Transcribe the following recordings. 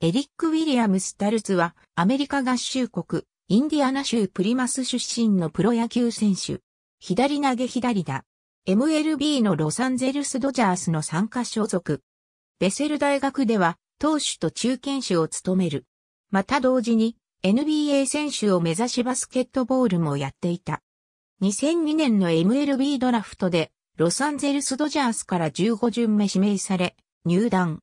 エリック・ウィリアムス・タルツは、アメリカ合衆国、インディアナ州プリマス出身のプロ野球選手。左投げ左打。MLB のロサンゼルス・ドジャースの参加所属。ベセル大学では、投手と中堅手を務める。また同時に、NBA 選手を目指しバスケットボールもやっていた。2002年の MLB ドラフトで、ロサンゼルス・ドジャースから15巡目指名され、入団。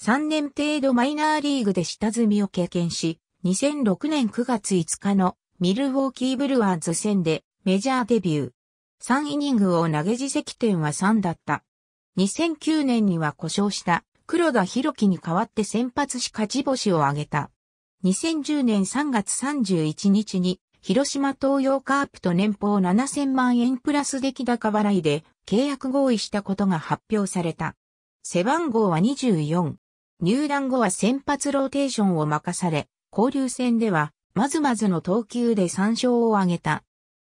3年程度マイナーリーグで下積みを経験し、2006年9月5日のミルウォーキーブルワーズ戦でメジャーデビュー。3イニングを投げ自責点は3だった。2009年には故障した黒田博樹に代わって先発し勝ち星を挙げた。2010年3月31日に広島東洋カープと年俸7000万円プラス出来高払いで契約合意したことが発表された。背番号は24。入団後は先発ローテーションを任され、交流戦では、まずまずの投球で3勝を挙げた。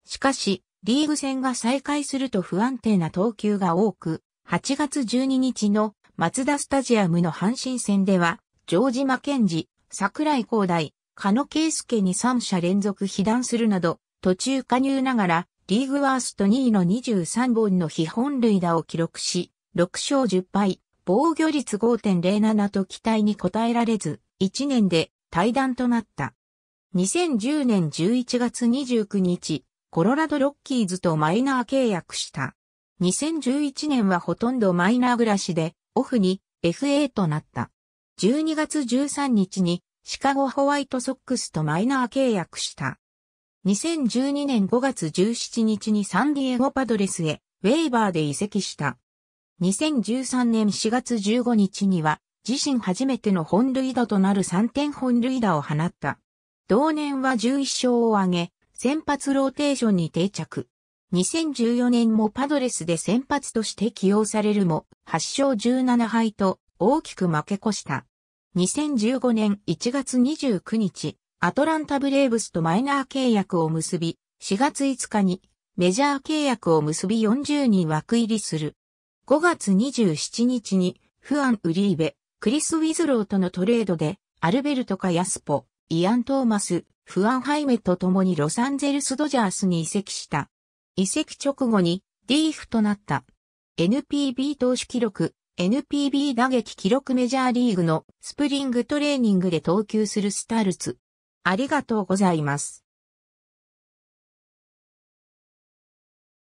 しかし、リーグ戦が再開すると不安定な投球が多く、8月12日の松田スタジアムの阪神戦では、ジョージ・マケンジ、桜井光大、ケ野圭介に3者連続被弾するなど、途中加入ながら、リーグワースト2位の23本の非本塁打を記録し、6勝10敗、防御率5.07と期待に応えられず、1年で退団となった。2010年11月29日、コロラドロッキーズとマイナー契約した。2011年はほとんどマイナー暮らしで、オフに FA となった。12月13日にシカゴホワイトソックスとマイナー契約した。2012年5月17日にサンディエゴパドレスへウェイバーで移籍した。2013年4月15日には、自身初めての本塁打となる3点本塁打を放った。同年は11勝を挙げ、先発ローテーションに定着。2014年もパドレスで先発として起用されるも、8勝17敗と大きく負け越した。2015年1月29日、アトランタブレーブスとマイナー契約を結び、4月5日にメジャー契約を結び40人枠入りする。5月27日に、フアン・ウリーベ、クリス・ウィズローとのトレードで、アルベルト・カヤスポ、イアン・トーマス、フアン・ハイメと共にロサンゼルス・ドジャースに移籍した。移籍直後に、リーフとなった。NPB 投手記録、NPB 打撃記録メジャーリーグのスプリングトレーニングで投球するスタルツ。ありがとうございます。